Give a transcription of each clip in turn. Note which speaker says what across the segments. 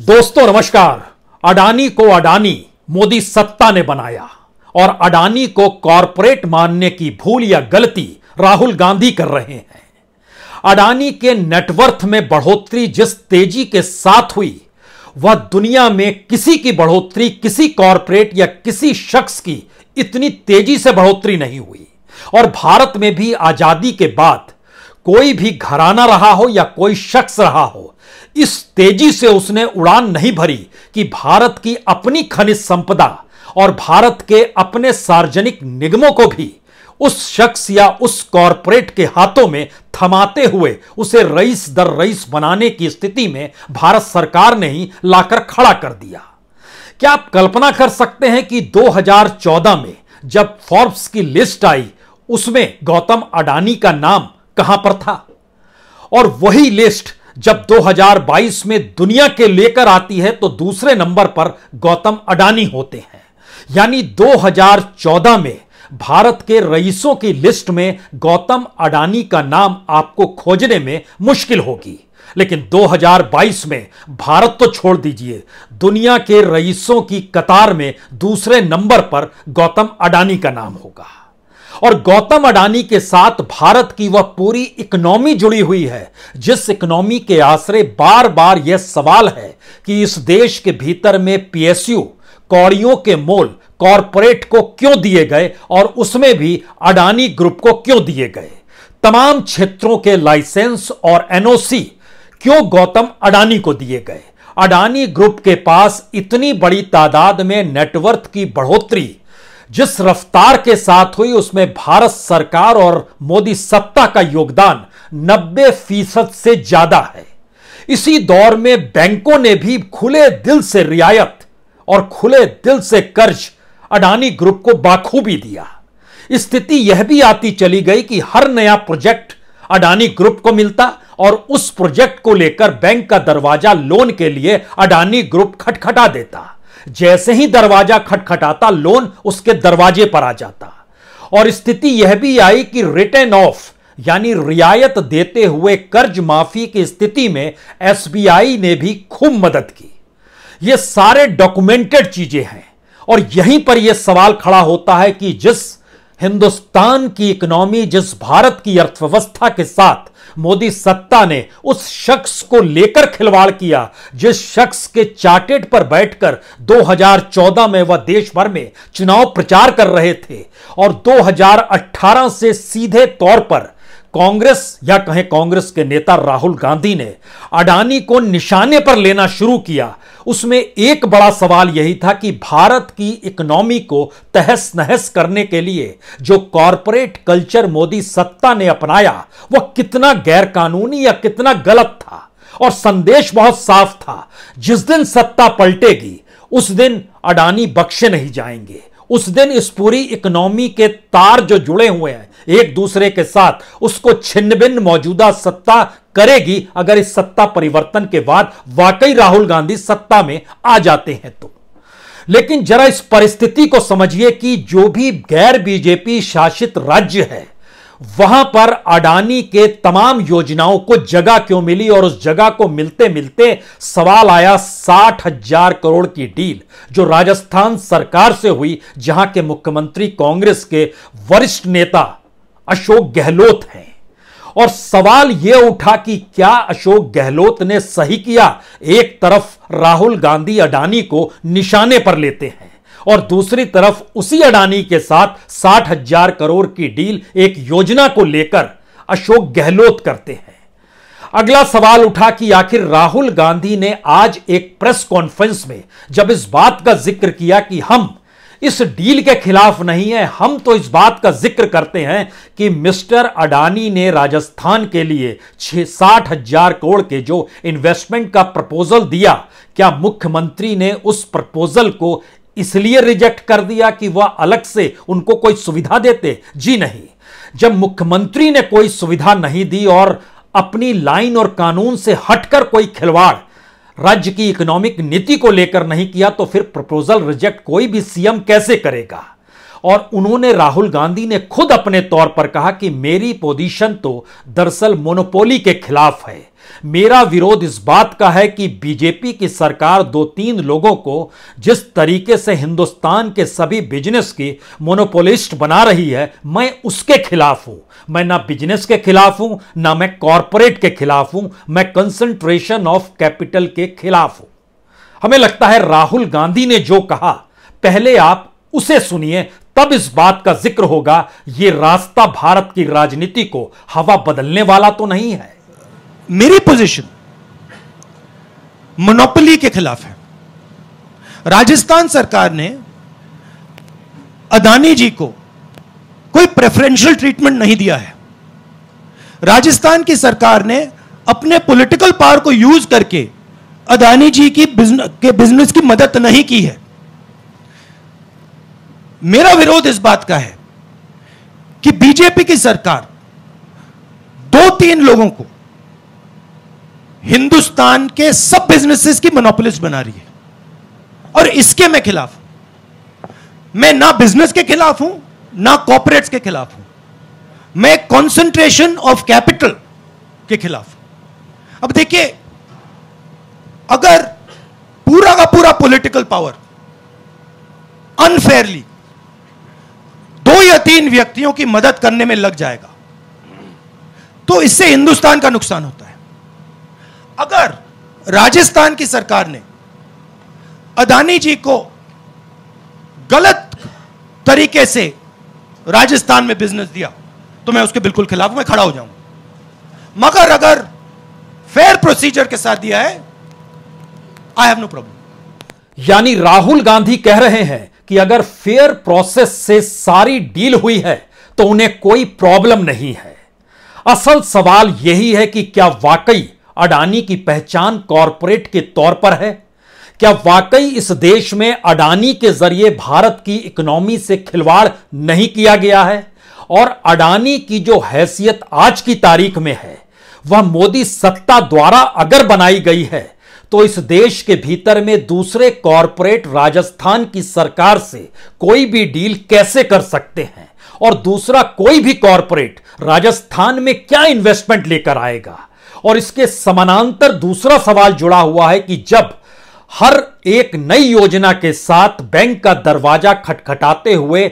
Speaker 1: दोस्तों नमस्कार अडानी को अडानी मोदी सत्ता ने बनाया और अडानी को कॉरपोरेट मानने की भूल या गलती राहुल गांधी कर रहे हैं अडानी के नेटवर्थ में बढ़ोतरी जिस तेजी के साथ हुई वह दुनिया में किसी की बढ़ोतरी किसी कॉरपोरेट या किसी शख्स की इतनी तेजी से बढ़ोतरी नहीं हुई और भारत में भी आजादी के बाद कोई भी घराना रहा हो या कोई शख्स रहा हो इस तेजी से उसने उड़ान नहीं भरी कि भारत की अपनी खनिज संपदा और भारत के अपने सार्वजनिक निगमों को भी उस शख्स या उस कॉरपोरेट के हाथों में थमाते हुए उसे रईस दर रईस बनाने की स्थिति में भारत सरकार ने ही लाकर खड़ा कर दिया क्या आप कल्पना कर सकते हैं कि 2014 में जब फोर्ब्स की लिस्ट आई उसमें गौतम अडानी का नाम कहां पर था और वही लिस्ट जब 2022 में दुनिया के लेकर आती है तो दूसरे नंबर पर गौतम अडानी होते हैं यानी 2014 में भारत के रईसों की लिस्ट में गौतम अडानी का नाम आपको खोजने में मुश्किल होगी लेकिन 2022 में भारत तो छोड़ दीजिए दुनिया के रईसों की कतार में दूसरे नंबर पर गौतम अडानी का नाम होगा और गौतम अडानी के साथ भारत की वह पूरी इकोनॉमी जुड़ी हुई है जिस इकोनॉमी के आश्रय बार बार यह सवाल है कि इस देश के भीतर में पीएसयू कौड़ियों के मोल कॉरपोरेट को क्यों दिए गए और उसमें भी अडानी ग्रुप को क्यों दिए गए तमाम क्षेत्रों के लाइसेंस और एनओसी क्यों गौतम अडानी को दिए गए अडानी ग्रुप के पास इतनी बड़ी तादाद में नेटवर्थ की बढ़ोतरी जिस रफ्तार के साथ हुई उसमें भारत सरकार और मोदी सत्ता का योगदान 90 फीसद से ज्यादा है इसी दौर में बैंकों ने भी खुले दिल से रियायत और खुले दिल से कर्ज अडानी ग्रुप को बाखूबी दिया स्थिति यह भी आती चली गई कि हर नया प्रोजेक्ट अडानी ग्रुप को मिलता और उस प्रोजेक्ट को लेकर बैंक का दरवाजा लोन के लिए अडानी ग्रुप खटखटा देता जैसे ही दरवाजा खटखटाता लोन उसके दरवाजे पर आ जाता और स्थिति यह भी आई कि रिटर्न ऑफ यानी रियायत देते हुए कर्ज माफी की स्थिति में एसबीआई ने भी खूब मदद की ये सारे डॉक्यूमेंटेड चीजें हैं और यहीं पर यह सवाल खड़ा होता है कि जिस हिंदुस्तान की इकोनॉमी जिस भारत की अर्थव्यवस्था के साथ मोदी सत्ता ने उस शख्स को लेकर खिलवाड़ किया जिस शख्स के चार्टेड पर बैठकर 2014 में वह देश भर में चुनाव प्रचार कर रहे थे और 2018 से सीधे तौर पर कांग्रेस या कहें कांग्रेस के नेता राहुल गांधी ने अडानी को निशाने पर लेना शुरू किया उसमें एक बड़ा सवाल यही था कि भारत की इकोनॉमी को तहस नहस करने के लिए जो कॉरपोरेट कल्चर मोदी सत्ता ने अपनाया वह कितना गैरकानूनी या कितना गलत था और संदेश बहुत साफ था जिस दिन सत्ता पलटेगी उस दिन अडानी बख्शे नहीं जाएंगे उस दिन इस पूरी इकोनॉमी के तार जो जुड़े हुए हैं एक दूसरे के साथ उसको छिन्न भिन्न मौजूदा सत्ता करेगी अगर इस सत्ता परिवर्तन के बाद वाकई राहुल गांधी सत्ता में आ जाते हैं तो लेकिन जरा इस परिस्थिति को समझिए कि जो भी गैर बीजेपी शासित राज्य है वहां पर अडानी के तमाम योजनाओं को जगह क्यों मिली और उस जगह को मिलते मिलते सवाल आया साठ हजार करोड़ की डील जो राजस्थान सरकार से हुई जहां के मुख्यमंत्री कांग्रेस के वरिष्ठ नेता अशोक गहलोत हैं और सवाल यह उठा कि क्या अशोक गहलोत ने सही किया एक तरफ राहुल गांधी अडानी को निशाने पर लेते हैं और दूसरी तरफ उसी अडानी के साथ साठ हजार करोड़ की डील एक योजना को लेकर अशोक गहलोत करते हैं अगला सवाल उठा कि आखिर राहुल गांधी ने आज एक प्रेस कॉन्फ्रेंस में जब इस बात का जिक्र किया कि हम इस डील के खिलाफ नहीं है हम तो इस बात का जिक्र करते हैं कि मिस्टर अडानी ने राजस्थान के लिए छह साठ हजार करोड़ के जो इन्वेस्टमेंट का प्रपोजल दिया क्या मुख्यमंत्री ने उस प्रपोजल को इसलिए रिजेक्ट कर दिया कि वह अलग से उनको कोई सुविधा देते जी नहीं जब मुख्यमंत्री ने कोई सुविधा नहीं दी और अपनी लाइन और कानून से हटकर कोई खिलवाड़ राज्य की इकोनॉमिक नीति को लेकर नहीं किया तो फिर प्रपोजल रिजेक्ट कोई भी सीएम कैसे करेगा और उन्होंने राहुल गांधी ने खुद अपने तौर पर कहा कि मेरी पोजीशन तो दरअसल मोनोपोली के खिलाफ है मेरा विरोध इस बात का है कि बीजेपी की सरकार दो तीन लोगों को जिस तरीके से हिंदुस्तान के सभी बिजनेस की मोनोपोलिस्ट बना रही है मैं उसके खिलाफ हूं मैं ना बिजनेस के खिलाफ हूं ना मैं कॉरपोरेट के खिलाफ हूं मैं कंसंट्रेशन ऑफ कैपिटल के खिलाफ हूं हमें लगता है राहुल गांधी ने जो कहा पहले आप उसे सुनिए तब इस बात का जिक्र होगा यह रास्ता भारत की राजनीति को हवा
Speaker 2: बदलने वाला तो नहीं है मेरी पोजीशन मोनोपोली के खिलाफ है राजस्थान सरकार ने अदानी जी को कोई प्रेफरेंशियल ट्रीटमेंट नहीं दिया है राजस्थान की सरकार ने अपने पॉलिटिकल पावर को यूज करके अदानी जी की बिजन, के बिजनेस की मदद नहीं की है मेरा विरोध इस बात का है कि बीजेपी की सरकार दो तीन लोगों को हिंदुस्तान के सब बिजनेसेस की मोनोपोलिस्ट बना रही है और इसके मैं खिलाफ हूं मैं ना बिजनेस के खिलाफ हूं ना कॉपोरेट्स के खिलाफ हूं मैं कॉन्सेंट्रेशन ऑफ कैपिटल के खिलाफ हूं अब देखिए अगर पूरा का पूरा पॉलिटिकल पावर अनफेयरली या तीन व्यक्तियों की मदद करने में लग जाएगा तो इससे हिंदुस्तान का नुकसान होता है अगर राजस्थान की सरकार ने अदानी जी को गलत तरीके से राजस्थान में बिजनेस दिया तो मैं उसके बिल्कुल खिलाफ मैं खड़ा हो जाऊं मगर अगर फेयर प्रोसीजर के साथ दिया है आई हैव नो प्रॉब्लम यानी राहुल गांधी कह रहे हैं कि अगर फेयर प्रोसेस
Speaker 1: से सारी डील हुई है तो उन्हें कोई प्रॉब्लम नहीं है असल सवाल यही है कि क्या वाकई अडानी की पहचान कॉरपोरेट के तौर पर है क्या वाकई इस देश में अडानी के जरिए भारत की इकोनॉमी से खिलवाड़ नहीं किया गया है और अडानी की जो हैसियत आज की तारीख में है वह मोदी सत्ता द्वारा अगर बनाई गई है तो इस देश के भीतर में दूसरे कॉरपोरेट राजस्थान की सरकार से कोई भी डील कैसे कर सकते हैं और दूसरा कोई भी कॉरपोरेट राजस्थान में क्या इन्वेस्टमेंट लेकर आएगा और इसके समानांतर दूसरा सवाल जुड़ा हुआ है कि जब हर एक नई योजना के साथ बैंक का दरवाजा खटखटाते हुए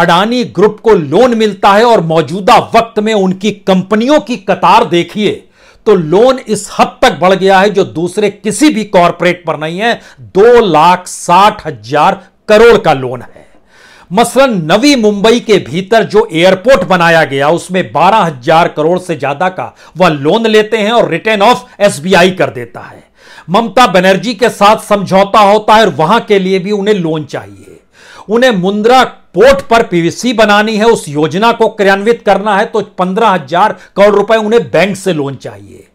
Speaker 1: अडानी ग्रुप को लोन मिलता है और मौजूदा वक्त में उनकी कंपनियों की कतार देखिए तो लोन इस हद तक बढ़ गया है जो दूसरे किसी भी कॉरपोरेट पर नहीं है दो लाख साठ हजार करोड़ का लोन है मसलन नवी मुंबई के भीतर जो एयरपोर्ट बनाया गया उसमें बारह हजार करोड़ से ज्यादा का वह लोन लेते हैं और रिटर्न ऑफ एसबीआई कर देता है ममता बनर्जी के साथ समझौता होता है और वहां के लिए भी उन्हें लोन चाहिए उन्हें मुंद्रा पोर्ट पर पीवीसी बनानी है उस योजना को क्रियान्वित करना है तो पंद्रह हजार करोड़ रुपए उन्हें बैंक से लोन चाहिए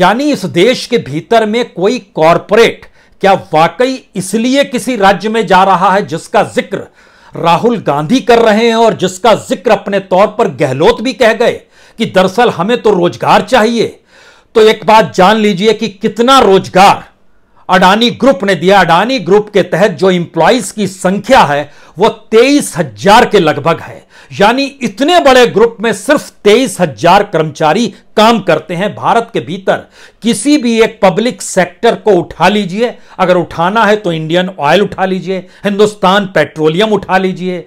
Speaker 1: यानी इस देश के भीतर में कोई कॉरपोरेट क्या वाकई इसलिए किसी राज्य में जा रहा है जिसका जिक्र राहुल गांधी कर रहे हैं और जिसका जिक्र अपने तौर पर गहलोत भी कह गए कि दरअसल हमें तो रोजगार चाहिए तो एक बात जान लीजिए कि कितना रोजगार अडानी ग्रुप ने दिया अडानी ग्रुप के तहत जो इंप्लॉइज की संख्या है वो तेईस हजार के लगभग है यानी इतने बड़े ग्रुप में सिर्फ तेईस हजार कर्मचारी काम करते हैं भारत के भीतर किसी भी एक पब्लिक सेक्टर को उठा लीजिए अगर उठाना है तो इंडियन ऑयल उठा लीजिए हिंदुस्तान पेट्रोलियम उठा लीजिए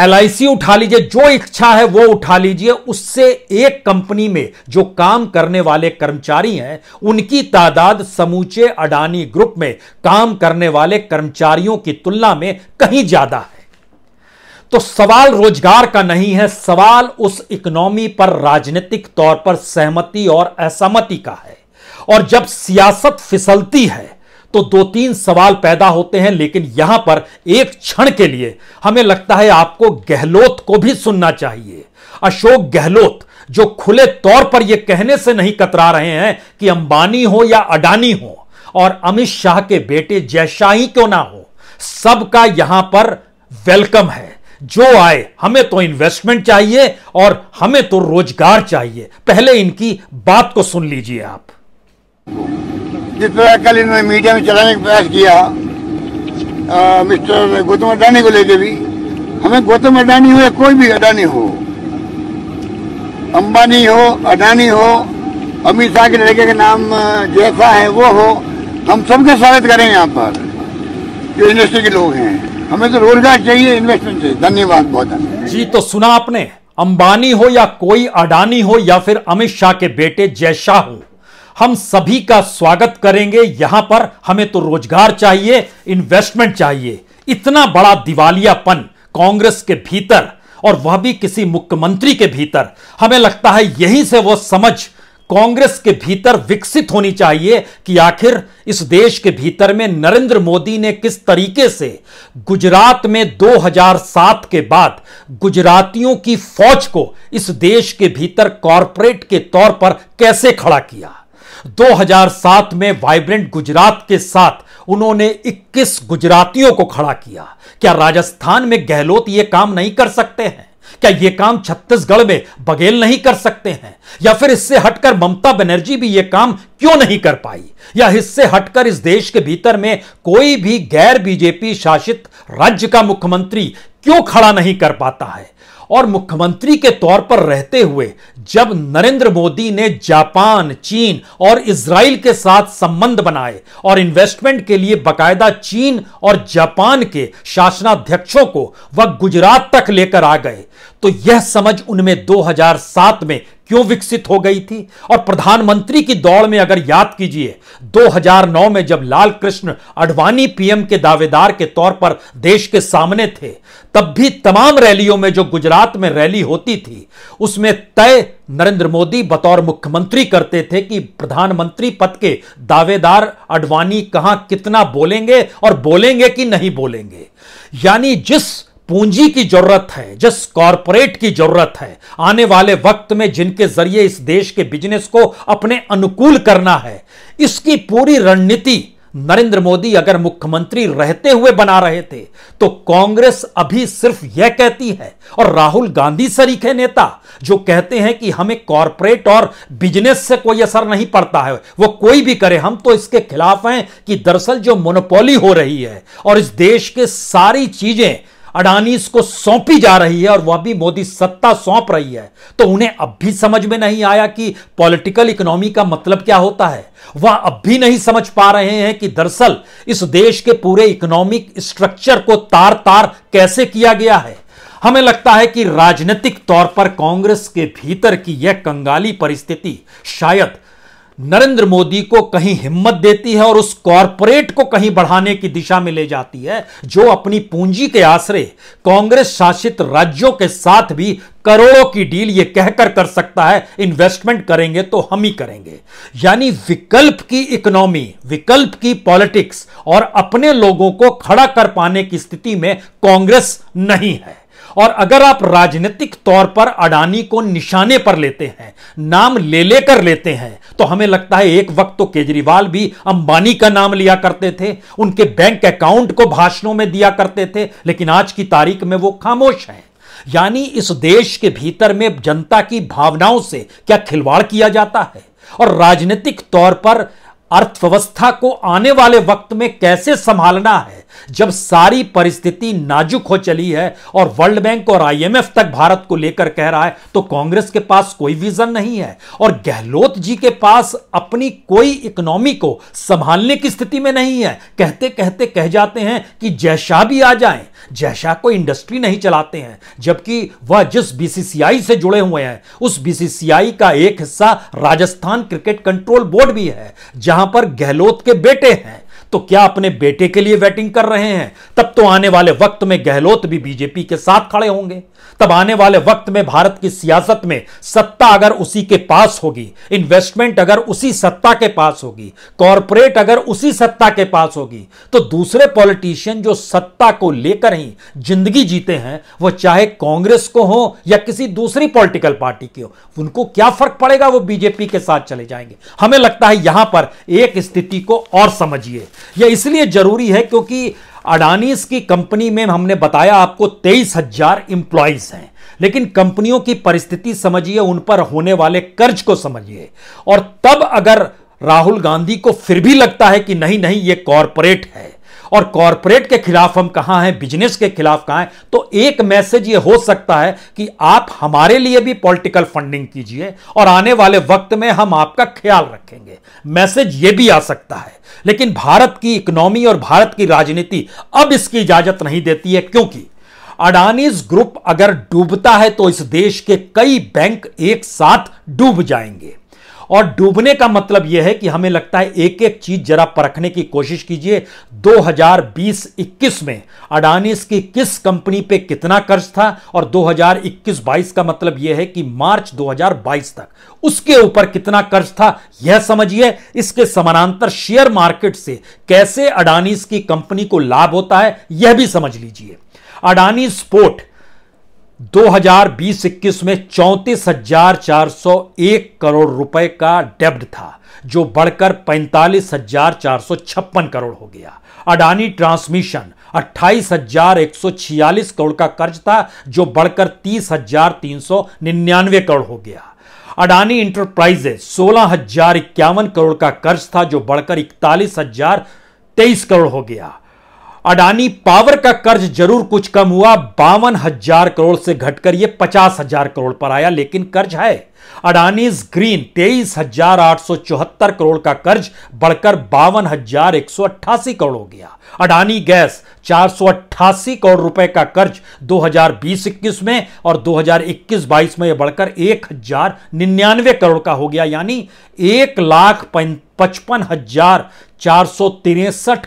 Speaker 1: एलआईसी उठा लीजिए जो इच्छा है वो उठा लीजिए उससे एक कंपनी में जो काम करने वाले कर्मचारी हैं उनकी तादाद समूचे अडानी ग्रुप में काम करने वाले कर्मचारियों की तुलना में कहीं ज्यादा है तो सवाल रोजगार का नहीं है सवाल उस इकोनॉमी पर राजनीतिक तौर पर सहमति और असहमति का है और जब सियासत फिसलती है तो दो तीन सवाल पैदा होते हैं लेकिन यहां पर एक क्षण के लिए हमें लगता है आपको गहलोत को भी सुनना चाहिए अशोक गहलोत जो खुले तौर पर यह कहने से नहीं कतरा रहे हैं कि अंबानी हो या अडानी हो और अमित शाह के बेटे जयशाही क्यों ना हो सबका यहां पर वेलकम है जो आए हमें तो इन्वेस्टमेंट चाहिए और हमें तो रोजगार चाहिए पहले
Speaker 2: इनकी बात को सुन लीजिए आप जिस पर कल इन्होंने मीडिया में चलाने का प्रयास किया आ, मिस्टर गौतम अडानी को लेके भी हमें गौतम अडानी हो या कोई भी अडानी हो अंबानी हो अडानी हो अमित शाह के लड़के का नाम जैसा है वो हो हम सबका स्वागत करें यहाँ पर जो इंडस्ट्री के लोग हैं हमें तो रोजगार चाहिए इन्वेस्टमेंट चाहिए
Speaker 1: धन्यवाद बहुत धन्यवाद जी तो सुना आपने अंबानी हो या कोई अडानी हो या फिर अमित शाह के बेटे जय शाह हो हम सभी का स्वागत करेंगे यहां पर हमें तो रोजगार चाहिए इन्वेस्टमेंट चाहिए इतना बड़ा दिवालियापन कांग्रेस के भीतर और वह भी किसी मुख्यमंत्री के भीतर हमें लगता है यहीं से वह समझ कांग्रेस के भीतर विकसित होनी चाहिए कि आखिर इस देश के भीतर में नरेंद्र मोदी ने किस तरीके से गुजरात में 2007 के बाद गुजरातियों की फौज को इस देश के भीतर कॉरपोरेट के तौर पर कैसे खड़ा किया 2007 में वाइब्रेंट गुजरात के साथ उन्होंने 21 गुजरातियों को खड़ा किया क्या राजस्थान में गहलोत यह काम नहीं कर सकते हैं क्या यह काम छत्तीसगढ़ में बघेल नहीं कर सकते हैं या फिर इससे हटकर ममता बनर्जी भी यह काम क्यों नहीं कर पाई या इससे हटकर इस देश के भीतर में कोई भी गैर बीजेपी शासित राज्य का मुख्यमंत्री क्यों खड़ा नहीं कर पाता है और मुख्यमंत्री के तौर पर रहते हुए जब नरेंद्र मोदी ने जापान चीन और इसराइल के साथ संबंध बनाए और इन्वेस्टमेंट के लिए बकायदा चीन और जापान के शासनाध्यक्षों को वह गुजरात तक लेकर आ गए तो यह समझ उनमें 2007 में क्यों विकसित हो गई थी और प्रधानमंत्री की दौड़ में अगर याद कीजिए 2009 में जब लाल कृष्ण अडवाणी पीएम के दावेदार के तौर पर देश के सामने थे तब भी तमाम रैलियों में जो गुजरात में रैली होती थी उसमें तय नरेंद्र मोदी बतौर मुख्यमंत्री करते थे कि प्रधानमंत्री पद के दावेदार अडवाणी कहां कितना बोलेंगे और बोलेंगे कि नहीं बोलेंगे यानी जिस पूंजी की जरूरत है जिस कॉरपोरेट की जरूरत है आने वाले वक्त में जिनके जरिए इस देश के बिजनेस को अपने अनुकूल करना है इसकी पूरी रणनीति नरेंद्र मोदी अगर मुख्यमंत्री रहते हुए बना रहे थे तो कांग्रेस अभी सिर्फ यह कहती है और राहुल गांधी सरीखे नेता जो कहते हैं कि हमें कॉरपोरेट और बिजनेस से कोई असर नहीं पड़ता है वो कोई भी करे हम तो इसके खिलाफ हैं कि दरअसल जो मोनोपोली हो रही है और इस देश के सारी चीजें अडानी इसको सौंपी जा रही है और वह भी मोदी सत्ता सौंप रही है तो उन्हें अब भी समझ में नहीं आया कि पॉलिटिकल इकोनॉमी का मतलब क्या होता है वह अब भी नहीं समझ पा रहे हैं कि दरअसल इस देश के पूरे इकोनॉमिक स्ट्रक्चर को तार तार कैसे किया गया है हमें लगता है कि राजनीतिक तौर पर कांग्रेस के भीतर की यह कंगाली परिस्थिति शायद नरेंद्र मोदी को कहीं हिम्मत देती है और उस कॉरपोरेट को कहीं बढ़ाने की दिशा में ले जाती है जो अपनी पूंजी के आश्रय कांग्रेस शासित राज्यों के साथ भी करोड़ों की डील ये कहकर कर सकता है इन्वेस्टमेंट करेंगे तो हम ही करेंगे यानी विकल्प की इकोनॉमी विकल्प की पॉलिटिक्स और अपने लोगों को खड़ा कर पाने की स्थिति में कांग्रेस नहीं है और अगर आप राजनीतिक तौर पर अडानी को निशाने पर लेते हैं नाम ले लेकर लेते हैं तो हमें लगता है एक वक्त तो केजरीवाल भी अंबानी का नाम लिया करते थे उनके बैंक अकाउंट को भाषणों में दिया करते थे लेकिन आज की तारीख में वो खामोश हैं यानी इस देश के भीतर में जनता की भावनाओं से क्या खिलवाड़ किया जाता है और राजनीतिक तौर पर अर्थव्यवस्था को आने वाले वक्त में कैसे संभालना है जब सारी परिस्थिति नाजुक हो चली है और वर्ल्ड बैंक और आईएमएफ तक भारत को लेकर कह रहा है तो कांग्रेस के पास कोई विजन नहीं है और गहलोत जी के पास अपनी कोई इकोनॉमी को संभालने की स्थिति में नहीं है कहते कहते कह जाते हैं कि जैशा भी आ जाए जैशा को इंडस्ट्री नहीं चलाते हैं जबकि वह जिस बीसीसीआई से जुड़े हुए हैं उस बीसीसीआई का एक हिस्सा राजस्थान क्रिकेट कंट्रोल बोर्ड भी है जहां यहां पर गहलोत के बेटे हैं तो क्या अपने बेटे के लिए वेटिंग कर रहे हैं तब तो आने वाले वक्त में गहलोत भी बीजेपी के साथ खड़े होंगे तब आने वाले वक्त में भारत की सियासत में सत्ता अगर उसी के पास होगी इन्वेस्टमेंट अगर उसी सत्ता के पास होगी कॉरपोरेट अगर उसी सत्ता के पास होगी तो दूसरे पॉलिटिशियन जो सत्ता को लेकर ही जिंदगी जीते हैं वह चाहे कांग्रेस को हो या किसी दूसरी पॉलिटिकल पार्टी की हो उनको क्या फर्क पड़ेगा वो बीजेपी के साथ चले जाएंगे हमें लगता है यहां पर एक स्थिति को और समझिए यह इसलिए जरूरी है क्योंकि अडानीस की कंपनी में हमने बताया आपको तेईस हजार इंप्लॉयज हैं लेकिन कंपनियों की परिस्थिति समझिए उन पर होने वाले कर्ज को समझिए और तब अगर राहुल गांधी को फिर भी लगता है कि नहीं नहीं ये कॉरपोरेट है और कॉरपोरेट के खिलाफ हम कहां हैं बिजनेस के खिलाफ कहां हैं तो एक मैसेज ये हो सकता है कि आप हमारे लिए भी पॉलिटिकल फंडिंग कीजिए और आने वाले वक्त में हम आपका ख्याल रखेंगे मैसेज ये भी आ सकता है लेकिन भारत की इकोनॉमी और भारत की राजनीति अब इसकी इजाजत नहीं देती है क्योंकि अडानीज ग्रुप अगर डूबता है तो इस देश के कई बैंक एक साथ डूब जाएंगे और डूबने का मतलब यह है कि हमें लगता है एक एक चीज जरा परखने की कोशिश कीजिए 2020-21 में अडानी की किस कंपनी पे कितना कर्ज था और 2021-22 का मतलब यह है कि मार्च 2022 तक उसके ऊपर कितना कर्ज था यह समझिए इसके समानांतर शेयर मार्केट से कैसे अडानीस की कंपनी को लाभ होता है यह भी समझ लीजिए अडानी स्पोर्ट 2020-21 में चौंतीस हजार चार सौ एक करोड़ रुपए का डेब्ट था जो बढ़कर पैंतालीस हजार चार सौ छप्पन करोड़ हो गया अडानी ट्रांसमिशन अट्ठाईस हजार एक सौ छियालीस करोड़ का कर्ज था जो बढ़कर तीस हजार तीन सौ निन्यानवे करोड़ हो गया अडानी इंटरप्राइजेस सोलह हजार इक्यावन करोड़ का कर्ज था जो बढ़कर इकतालीस हजार तेईस करोड़ हो गया अडानी पावर का कर्ज जरूर कुछ कम हुआ बावन हजार करोड़ से घटकर यह पचास हजार करोड़ पर आया लेकिन कर्ज है अडानी ग्रीन तेईस हजार आठ सौ चौहत्तर करोड़ का कर्ज बढ़कर बावन हजार एक सौ अट्ठासी करोड़ हो गया अडानी गैस चार सौ अट्ठासी करोड़ रुपए का कर्ज 2020-21 में और 2021-22 में यह बढ़कर एक हजार निन्यानवे करोड़ का हो गया यानी एक लाख पचपन हजार चार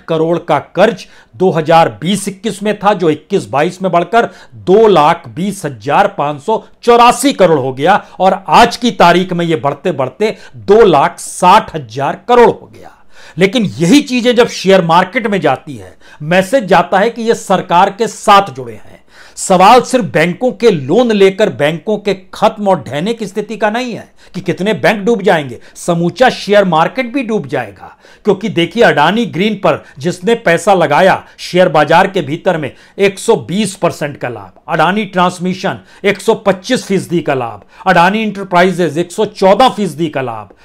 Speaker 1: करोड़ का कर्ज 2020-21 में था जो 21-22 में बढ़कर दो लाख बीस हजार पांच सौ चौरासी करोड़ हो गया और आज की तारीख में यह बढ़ते बढ़ते दो लाख साठ हजार करोड़ हो गया लेकिन यही चीजें जब शेयर मार्केट में जाती है मैसेज जाता है कि यह सरकार के साथ जुड़े हैं सवाल सिर्फ बैंकों के लोन लेकर बैंकों के खत्म और ढहने की स्थिति का नहीं है कि कितने बैंक डूब जाएंगे समूचा शेयर मार्केट भी डूब जाएगा क्योंकि देखिए अडानी ग्रीन पर जिसने पैसा लगाया शेयर बाजार के भीतर में 120 परसेंट का लाभ अडानी ट्रांसमिशन 125 फीसदी का लाभ अडानी इंटरप्राइजेज 114 फीसदी का लाभ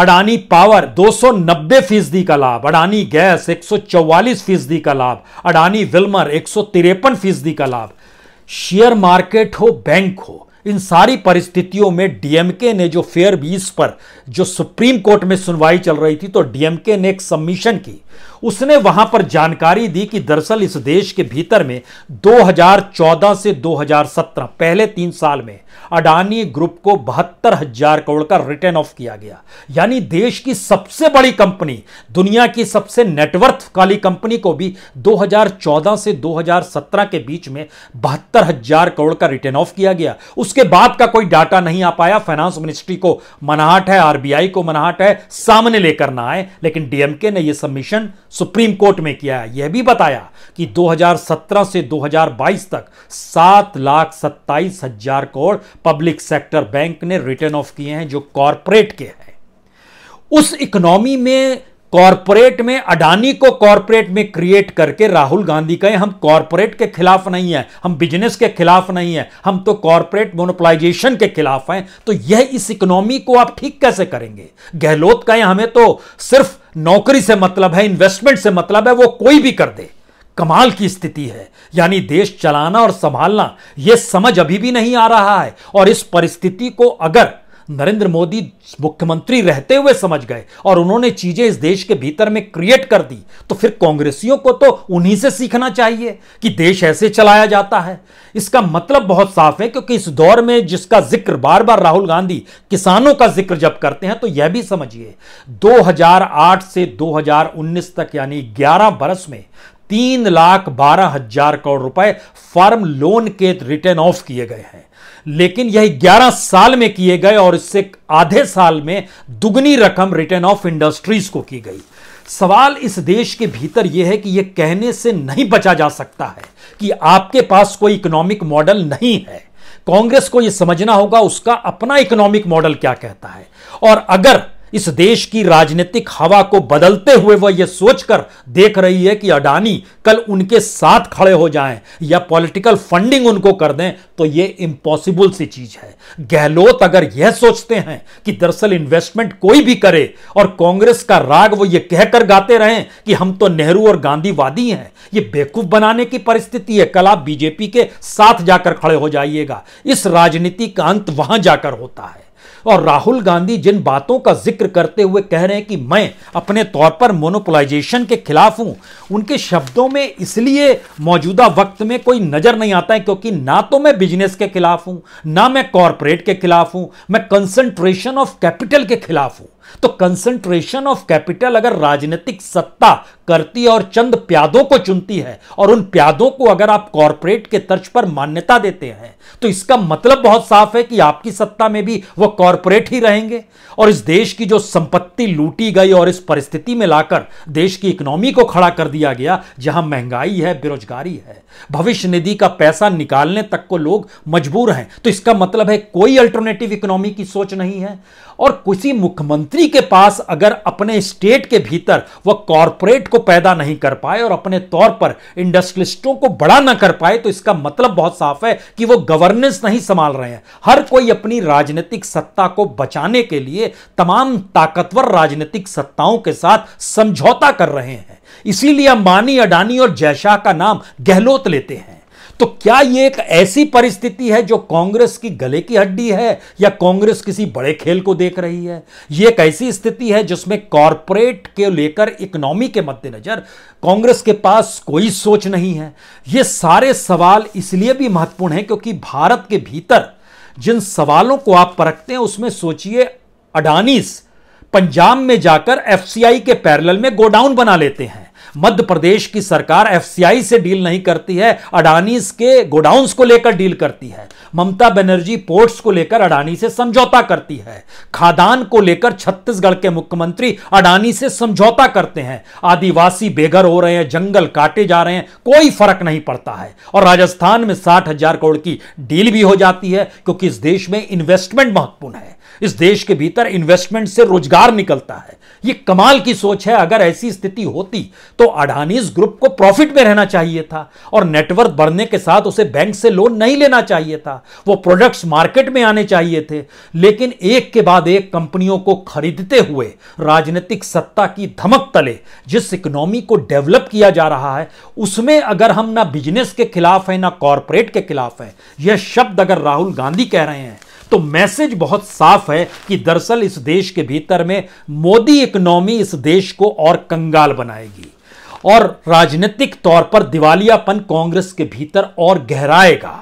Speaker 1: अडानी पावर 290 फीसदी का लाभ अडानी गैस 144 फीसदी का लाभ अडानी विल्मर एक फीसदी का लाभ शेयर मार्केट हो बैंक हो इन सारी परिस्थितियों में डीएमके ने जो फेयर बीस पर जो सुप्रीम कोर्ट में सुनवाई चल रही थी तो डीएमके ने एक सबमिशन की उसने वहां पर जानकारी दी कि दरअसल इस देश के भीतर में 2014 से 2017 पहले तीन साल में अडानी ग्रुप को बहत्तर हजार करोड़ का रिटर्न ऑफ किया गया यानी देश की सबसे बड़ी कंपनी दुनिया की सबसे नेटवर्थ वाली कंपनी को भी 2014 से 2017 के बीच में बहत्तर हजार करोड़ का रिटर्न ऑफ किया गया उसके बाद का कोई डाटा नहीं आ पाया फाइनेंस मिनिस्ट्री को मनाहट है आरबीआई को मनाहट है सामने लेकर ना आए लेकिन डीएमके ने यह सबमिशन सुप्रीम कोर्ट में किया है यह भी बताया कि 2017 से 2022 तक सात लाख सत्ताईस हजार करोड़ पब्लिक सेक्टर बैंक ने रिटर्न ऑफ किए हैं जो कॉरपोरेट के हैं उस इकोनॉमी में कॉरपोरेट में अडानी को कॉरपोरेट में क्रिएट करके राहुल गांधी कहें हम कॉरपोरेट के खिलाफ नहीं है हम बिजनेस के खिलाफ नहीं है हम तो कॉरपोरेट मोनोपलाइजेशन के खिलाफ हैं तो यह इस इकोनॉमी को आप ठीक कैसे करेंगे गहलोत कहें हमें तो सिर्फ नौकरी से मतलब है इन्वेस्टमेंट से मतलब है वो कोई भी कर दे कमाल की स्थिति है यानी देश चलाना और संभालना यह समझ अभी भी नहीं आ रहा है और इस परिस्थिति को अगर नरेंद्र मोदी मुख्यमंत्री रहते हुए समझ गए और उन्होंने चीजें इस देश के भीतर में क्रिएट कर दी तो फिर कांग्रेसियों को तो उन्हीं से सीखना चाहिए कि देश ऐसे चलाया जाता है इसका मतलब बहुत साफ है क्योंकि इस दौर में जिसका जिक्र बार बार राहुल गांधी किसानों का जिक्र जब करते हैं तो यह भी समझिए 2008 से 2019 तक यानी 11 बरस में तीन लाख बारह हजार करोड़ रुपए फर्म लोन के रिटर्न ऑफ किए गए हैं लेकिन यह ग्यारह साल में किए गए और इससे आधे साल में दुगनी रकम रिटर्न ऑफ इंडस्ट्रीज को की गई सवाल इस देश के भीतर यह है कि यह कहने से नहीं बचा जा सकता है कि आपके पास कोई इकोनॉमिक मॉडल नहीं है कांग्रेस को यह समझना होगा उसका अपना इकोनॉमिक मॉडल क्या कहता है और अगर इस देश की राजनीतिक हवा को बदलते हुए वह यह सोचकर देख रही है कि अडानी कल उनके साथ खड़े हो जाएं या पॉलिटिकल फंडिंग उनको कर दें तो यह इम्पॉसिबल सी चीज है गहलोत अगर यह सोचते हैं कि दरअसल इन्वेस्टमेंट कोई भी करे और कांग्रेस का राग वो ये कहकर गाते रहें कि हम तो नेहरू और गांधीवादी हैं यह बेवकूफ बनाने की परिस्थिति है कल आप बीजेपी के साथ जाकर खड़े हो जाइएगा इस राजनीति का अंत वहां जाकर होता है और राहुल गांधी जिन बातों का जिक्र करते हुए कह रहे हैं कि मैं अपने तौर पर मोनोपोलाइजेशन के खिलाफ हूं उनके शब्दों में इसलिए मौजूदा वक्त में कोई नजर नहीं आता है क्योंकि ना तो मैं बिजनेस के खिलाफ हूं ना मैं कॉरपोरेट के खिलाफ हूं मैं कंसंट्रेशन ऑफ कैपिटल के खिलाफ हूं तो कंसंट्रेशन ऑफ कैपिटल अगर राजनीतिक सत्ता करती है और चंद प्यादों को चुनती है और उन प्यादों को अगर आप कॉरपोरेट के तर्ज पर मान्यता देते हैं तो इसका मतलब बहुत साफ है कि आपकी सत्ता में भी वो कॉरपोरेट ही रहेंगे और इस देश की जो संपत्ति लूटी गई और इस परिस्थिति में लाकर देश की इकोनॉमी को खड़ा कर दिया गया जहां महंगाई है बेरोजगारी है भविष्य निधि का पैसा निकालने तक को लोग मजबूर हैं तो इसका मतलब है कोई अल्टरनेटिव इकोनॉमी की सोच नहीं है और किसी मुख्यमंत्री कंपनी के पास अगर अपने स्टेट के भीतर वह कॉरपोरेट को पैदा नहीं कर पाए और अपने तौर पर इंडस्ट्रियलिस्टों को बड़ा ना कर पाए तो इसका मतलब बहुत साफ है कि वह गवर्नेंस नहीं संभाल रहे हैं हर कोई अपनी राजनीतिक सत्ता को बचाने के लिए तमाम ताकतवर राजनीतिक सत्ताओं के साथ समझौता कर रहे हैं इसीलिए अंबानी अडानी और जयशाह का नाम गहलोत लेते हैं तो क्या यह एक ऐसी परिस्थिति है जो कांग्रेस की गले की हड्डी है या कांग्रेस किसी बड़े खेल को देख रही है यह एक ऐसी स्थिति है जिसमें कॉरपोरेट के लेकर इकोनॉमी के मद्देनजर कांग्रेस के पास कोई सोच नहीं है यह सारे सवाल इसलिए भी महत्वपूर्ण है क्योंकि भारत के भीतर जिन सवालों को आप परखते हैं उसमें सोचिए अडानीस पंजाब में जाकर एफसीआई के पैरल में गोडाउन बना लेते हैं मध्य प्रदेश की सरकार एफसीआई से डील नहीं करती है अडानी के गोडाउंस को लेकर डील करती है ममता बनर्जी पोर्ट्स को लेकर अडानी से समझौता करती है खादान को लेकर छत्तीसगढ़ के मुख्यमंत्री अडानी से समझौता करते हैं आदिवासी बेघर हो रहे हैं जंगल काटे जा रहे हैं कोई फर्क नहीं पड़ता है और राजस्थान में साठ हजार करोड़ की डील भी हो जाती है क्योंकि इस देश में इन्वेस्टमेंट महत्वपूर्ण है इस देश के भीतर इन्वेस्टमेंट से रोजगार निकलता है ये कमाल की सोच है अगर ऐसी स्थिति होती तो अडानी ग्रुप को प्रॉफिट में रहना चाहिए था और नेटवर्क बढ़ने के साथ उसे बैंक से लोन नहीं लेना चाहिए था वो प्रोडक्ट्स मार्केट में आने चाहिए थे लेकिन एक के बाद एक कंपनियों को खरीदते हुए राजनीतिक सत्ता की धमक तले जिस इकोनॉमी को डेवलप किया जा रहा है उसमें अगर हम ना बिजनेस के खिलाफ हैं ना कॉरपोरेट के खिलाफ है यह शब्द अगर राहुल गांधी कह रहे हैं तो मैसेज बहुत साफ है कि दरअसल इस देश के भीतर में मोदी इकोनॉमी इस देश को और कंगाल बनाएगी और राजनीतिक तौर पर दिवालियापन कांग्रेस के भीतर और गहराएगा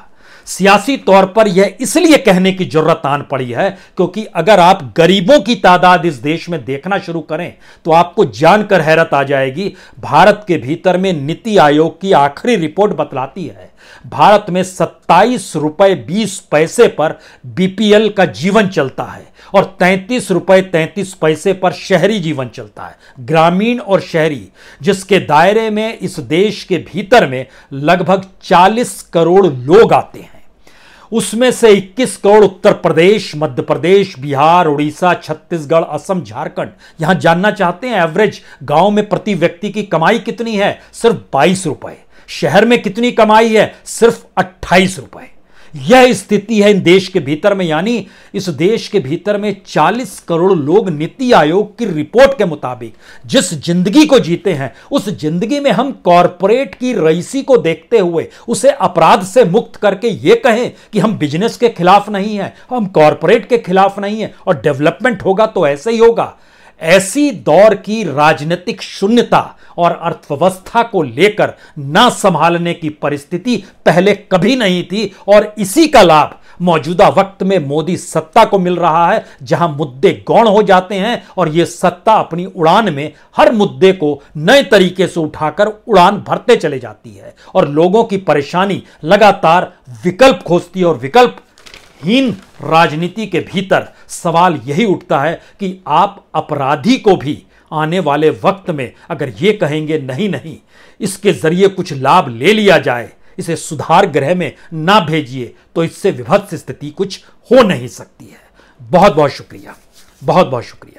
Speaker 1: सियासी तौर पर यह इसलिए कहने की जरूरत आन पड़ी है क्योंकि अगर आप गरीबों की तादाद इस देश में देखना शुरू करें तो आपको जानकर हैरत आ जाएगी भारत के भीतर में नीति आयोग की आखिरी रिपोर्ट बतलाती है भारत में सत्ताईस रुपए बीस पैसे पर बीपीएल का जीवन चलता है और तैंतीस रुपए तैंतीस पैसे पर शहरी जीवन चलता है ग्रामीण और शहरी जिसके दायरे में इस देश के भीतर में लगभग चालीस करोड़ लोग आते हैं उसमें से 21 करोड़ उत्तर प्रदेश मध्य प्रदेश बिहार उड़ीसा छत्तीसगढ़ असम झारखंड यहां जानना चाहते हैं एवरेज गांव में प्रति व्यक्ति की कमाई कितनी है सिर्फ बाईस रुपए शहर में कितनी कमाई है सिर्फ अट्ठाईस रुपए यह स्थिति है इन देश के भीतर में यानी इस देश के भीतर में 40 करोड़ लोग नीति आयोग की रिपोर्ट के मुताबिक जिस जिंदगी को जीते हैं उस जिंदगी में हम कॉरपोरेट की रईसी को देखते हुए उसे अपराध से मुक्त करके ये कहें कि हम बिजनेस के खिलाफ नहीं हैं हम कॉरपोरेट के खिलाफ नहीं हैं और डेवलपमेंट होगा तो ऐसे ही होगा ऐसी दौर की राजनीतिक शून्यता और अर्थव्यवस्था को लेकर ना संभालने की परिस्थिति पहले कभी नहीं थी और इसी का लाभ मौजूदा वक्त में मोदी सत्ता को मिल रहा है जहां मुद्दे गौण हो जाते हैं और यह सत्ता अपनी उड़ान में हर मुद्दे को नए तरीके से उठाकर उड़ान भरते चले जाती है और लोगों की परेशानी लगातार विकल्प खोजती है और विकल्प हीन राजनीति के भीतर सवाल यही उठता है कि आप अपराधी को भी आने वाले वक्त में अगर ये कहेंगे नहीं नहीं इसके ज़रिए कुछ लाभ ले लिया जाए इसे सुधार ग्रह में ना भेजिए तो इससे विभत्स स्थिति कुछ हो नहीं सकती है बहुत बहुत शुक्रिया बहुत बहुत शुक्रिया